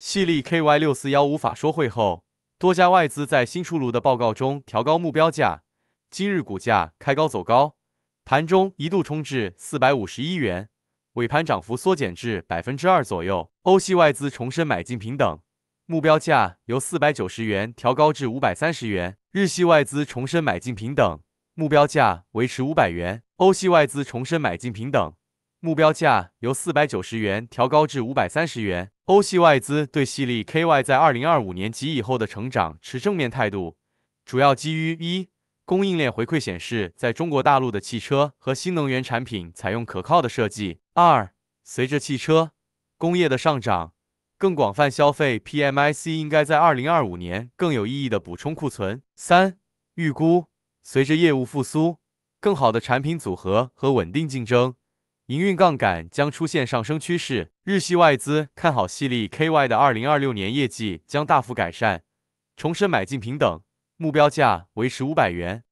细粒 KY 六四幺无法说会后，多家外资在新出炉的报告中调高目标价。今日股价开高走高，盘中一度冲至四百五十一元，尾盘涨幅缩减至百分之二左右。欧系外资重申买进平等目标价由四百九十元调高至五百三十元。日系外资重申买进平等目标价维持五百元。欧系外资重申买进平等目标价由四百九十元调高至五百三十元。欧系外资对系利 KY 在二零二五年及以后的成长持正面态度，主要基于一、供应链回馈显示，在中国大陆的汽车和新能源产品采用可靠的设计；二、随着汽车工业的上涨，更广泛消费，PMIC 应该在二零二五年更有意义的补充库存；三、预估随着业务复苏，更好的产品组合和稳定竞争。营运杠杆将出现上升趋势，日系外资看好系列 KY 的2026年业绩将大幅改善，重申买进平等，目标价为1500元。